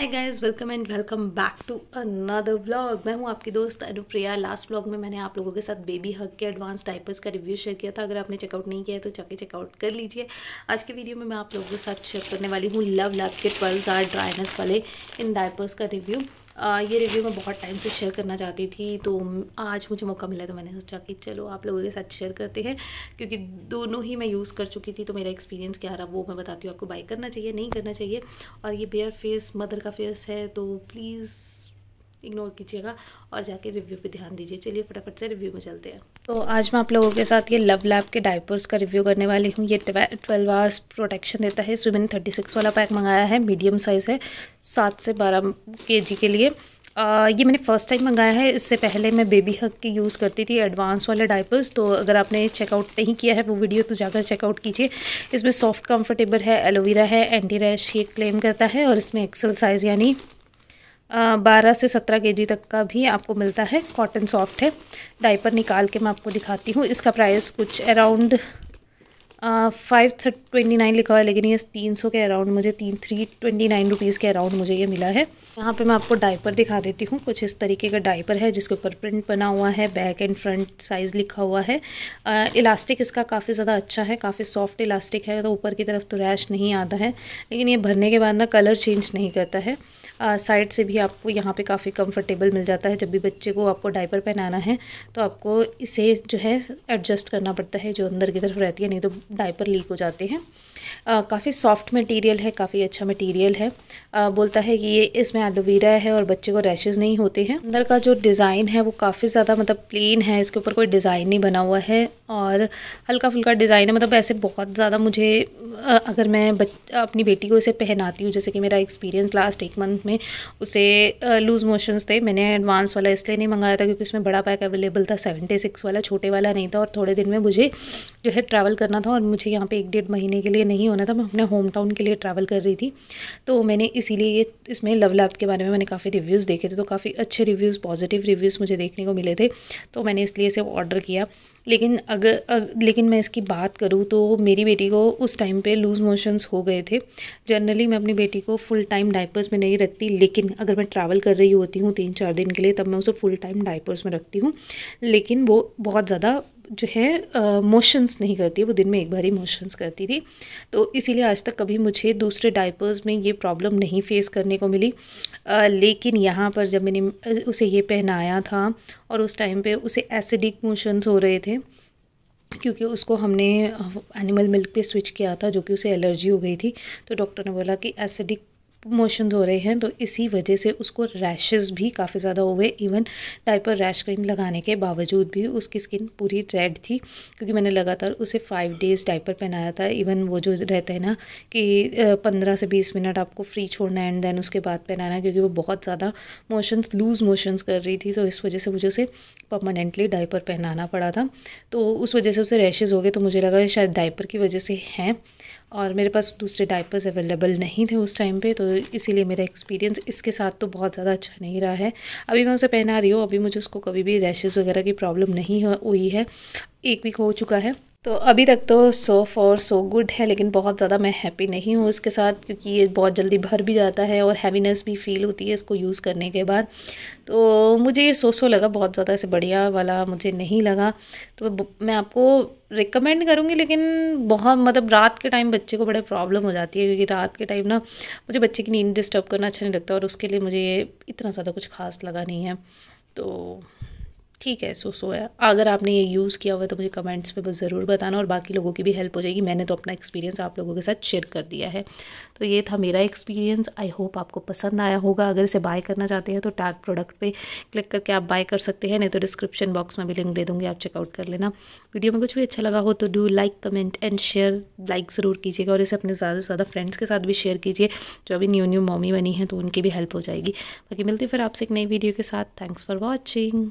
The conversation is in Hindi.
hi guys welcome and welcome back to another vlog मैं हूँ आपकी दोस्त अनुप्रिया लास्ट व्लॉग में मैंने आप लोगों के साथ बेबी हक के एडवांस डाइपर्स का रिव्यू शेयर किया था अगर आपने चेकआउट नहीं किया है तो जाके चेकआउट कर लीजिए आज के वीडियो में मैं आप लोगों के साथ शेयर करने वाली हूँ लव लव के ट्वेल्व आर ड्राइनेस वाले इन डाइपर्स का रिव्यू ये रिव्यू मैं बहुत टाइम से शेयर करना चाहती थी तो आज मुझे मौका मिला तो मैंने सोचा कि चलो आप लोगों के साथ शेयर करते हैं क्योंकि दोनों ही मैं यूज़ कर चुकी थी तो मेरा एक्सपीरियंस क्या रहा वो मैं बताती हूँ आपको बाई करना चाहिए नहीं करना चाहिए और ये बेयर फेस मदर का फेस है तो प्लीज़ इग्नोर कीजिएगा और जाके रिव्यू पे ध्यान दीजिए चलिए फटाफट से रिव्यू में चलते हैं तो आज मैं आप लोगों के साथ ये लव लैब के डायपर्स का रिव्यू करने वाली हूँ ये ट्वेल्व आवर्स प्रोटेक्शन देता है इसमें मैंने थर्टी सिक्स वाला पैक मंगाया है मीडियम साइज़ है सात से बारह के के लिए आ, ये मैंने फ़र्स्ट टाइम मंगाया है इससे पहले मैं बेबी हक के यूज़ करती थी एडवांस वाले डायपर्स तो अगर आपने चेकआउट नहीं किया है वो वीडियो तो जाकर चेकआउट कीजिए इसमें सॉफ्ट कंफर्टेबल है एलोवेरा है एंटी रैश ये क्लेम करता है और इसमें एक्सल साइज़ यानी बारह से सत्रह के तक का भी आपको मिलता है कॉटन सॉफ्ट है डाइपर निकाल के मैं आपको दिखाती हूँ इसका प्राइस कुछ around five thirty twenty nine लिखा हुआ है लेकिन ये तीन सौ के अराउंड मुझे तीन थ्री ट्वेंटी नाइन रुपीज़ के अराउंड मुझे ये मिला है यहाँ पे मैं आपको डाइपर दिखा देती हूँ कुछ इस तरीके का डाइपर है जिसके ऊपर प्रिंट बना हुआ है बैक एंड फ्रंट साइज़ लिखा हुआ है इलास्टिक इसका काफ़ी ज़्यादा अच्छा है काफ़ी सॉफ्ट इलास्टिक है तो ऊपर की तरफ तो रैश नहीं आता है लेकिन ये भरने के बाद ना कलर चेंज नहीं करता है साइड से भी आपको यहाँ पे काफ़ी कंफर्टेबल मिल जाता है जब भी बच्चे को आपको डाइपर पहनाना है तो आपको इसे जो है एडजस्ट करना पड़ता है जो अंदर की तरफ रहती है नहीं तो डाइपर लीक हो जाते हैं काफ़ी सॉफ्ट मटेरियल है काफ़ी अच्छा मटेरियल है आ, बोलता है कि ये इसमें एलोवेरा है और बच्चे को रैशेज़ नहीं होते हैं अंदर का जो डिज़ाइन है वो काफ़ी ज़्यादा मतलब प्लेन है इसके ऊपर कोई डिज़ाइन नहीं बना हुआ है और हल्का फुल्का डिज़ाइन है मतलब ऐसे बहुत ज़्यादा मुझे अगर मैं बच अपनी बेटी को इसे पहनाती हूँ जैसे कि मेरा एक्सपीरियंस लास्ट एक मंथ में उसे लूज़ मोशंस थे मैंने एडवांस वाला इसलिए नहीं मंगाया था क्योंकि इसमें बड़ा पैक अवेलेबल था सेवेंटी सिक्स वाला छोटे वाला नहीं था और थोड़े दिन में मुझे जो है ट्रैवल करना था और मुझे यहाँ पर एक डेढ़ महीने के लिए नहीं होना था मैं अपने होम टाउन के लिए ट्रैवल कर रही थी तो मैंने इसीलिए ये इसमें लव लैब के बारे में मैंने काफ़ी रिव्यूज़ देखे थे तो काफ़ी अच्छे रिव्यूज़ पॉजिटिव रिव्यूज़ मुझे देखने को मिले थे तो मैंने इसलिए इसे ऑर्डर किया लेकिन अगर अग, लेकिन मैं इसकी बात करूँ तो मेरी बेटी को उस टाइम पे लूज़ मोशंस हो गए थे जनरली मैं अपनी बेटी को फुल टाइम डाइपर्स में नहीं रखती लेकिन अगर मैं ट्रैवल कर रही होती हूँ तीन चार दिन के लिए तब मैं उसे फुल टाइम डाइपर्स में रखती हूँ लेकिन वो बहुत ज़्यादा जो है मोशंस नहीं करती वो दिन में एक बार ही मोशंस करती थी तो इसीलिए आज तक कभी मुझे दूसरे डाइपर्स में ये प्रॉब्लम नहीं फेस करने को मिली आ, लेकिन यहाँ पर जब मैंने उसे ये पहनाया था और उस टाइम पे उसे एसिडिक मोशंस हो रहे थे क्योंकि उसको हमने एनिमल मिल्क पे स्विच किया था जो कि उसे एलर्जी हो गई थी तो डॉक्टर ने बोला कि एसिडिक मोशन हो रहे हैं तो इसी वजह से उसको रैशेस भी काफ़ी ज़्यादा हुए इवन डाइपर रैश क्रीम लगाने के बावजूद भी उसकी स्किन पूरी रेड थी क्योंकि मैंने लगातार उसे फाइव डेज़ डाइपर पहनाया था इवन वो जो रहते हैं ना कि पंद्रह से बीस मिनट आपको फ्री छोड़ना एंड देन उसके बाद पहनाना क्योंकि वो बहुत ज़्यादा मोशन लूज़ मोशंस कर रही थी तो इस वजह से मुझे उसे परमानेंटली डाइपर पहनाना पड़ा था तो उस वजह से उसे रैशेज़ हो गए तो मुझे लगा शायद डाइपर की वजह से हैं और मेरे पास दूसरे डायपर्स अवेलेबल नहीं थे उस टाइम पे तो इसीलिए मेरा एक्सपीरियंस इसके साथ तो बहुत ज़्यादा अच्छा नहीं रहा है अभी मैं उसे पहना रही हूँ अभी मुझे उसको कभी भी रैशेज़ वगैरह की प्रॉब्लम नहीं हुई है एक वीक हो चुका है तो अभी तक तो सो फॉर सो गुड है लेकिन बहुत ज़्यादा मैं हैप्पी नहीं हूँ इसके साथ क्योंकि ये बहुत जल्दी भर भी जाता है और हैवीनेस भी फील होती है इसको यूज़ करने के बाद तो मुझे ये सो सो लगा बहुत ज़्यादा ऐसे बढ़िया वाला मुझे नहीं लगा तो मैं आपको रिकमेंड करूँगी लेकिन बहुत मतलब रात के टाइम बच्चे को बड़ा प्रॉब्लम हो जाती है क्योंकि रात के टाइम ना मुझे बच्चे की नींद डिस्टर्ब करना अच्छा नहीं लगता और उसके लिए मुझे इतना ज़्यादा कुछ खास लगा नहीं है तो ठीक है सो सो है अगर आपने ये यूज़ किया हुआ तो मुझे कमेंट्स में ज़रूर बताना और बाकी लोगों की भी हेल्प हो जाएगी मैंने तो अपना एक्सपीरियंस आप लोगों के साथ शेयर कर दिया है तो ये था मेरा एक्सपीरियंस आई होप आपको पसंद आया होगा अगर इसे बाय करना चाहते हैं तो टैग प्रोडक्ट पे क्लिक करके आप बाय कर सकते हैं नहीं तो डिस्क्रिप्शन बॉक्स में भी लिंक दे दूँगी आप चेकआउट कर लेना वीडियो में कुछ भी अच्छा लगा हो तो do like comment and share like ज़रूर कीजिएगा और इसे अपने ज़्यादा से ज़्यादा फ्रेंड्स के साथ भी शेयर कीजिए जो अभी न्यू न्यू मॉमी बनी है तो उनकी भी हेल्प हो जाएगी बाकी मिलती फिर आपसे एक नई वीडियो के साथ थैंक्स फॉर वॉचिंग